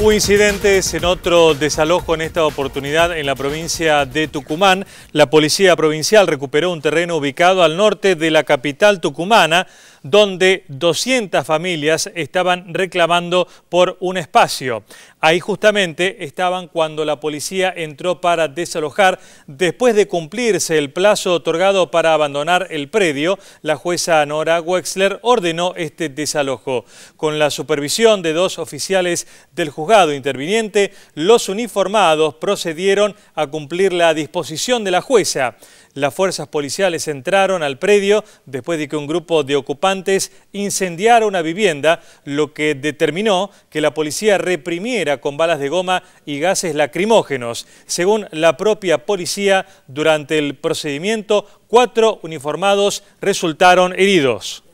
Hubo incidentes en otro desalojo en esta oportunidad en la provincia de Tucumán. La policía provincial recuperó un terreno ubicado al norte de la capital tucumana donde 200 familias estaban reclamando por un espacio. Ahí justamente estaban cuando la policía entró para desalojar. Después de cumplirse el plazo otorgado para abandonar el predio, la jueza Nora Wexler ordenó este desalojo. Con la supervisión de dos oficiales del juzgado interviniente, los uniformados procedieron a cumplir la disposición de la jueza. Las fuerzas policiales entraron al predio después de que un grupo de ocupantes antes una vivienda, lo que determinó que la policía reprimiera con balas de goma y gases lacrimógenos. Según la propia policía, durante el procedimiento, cuatro uniformados resultaron heridos.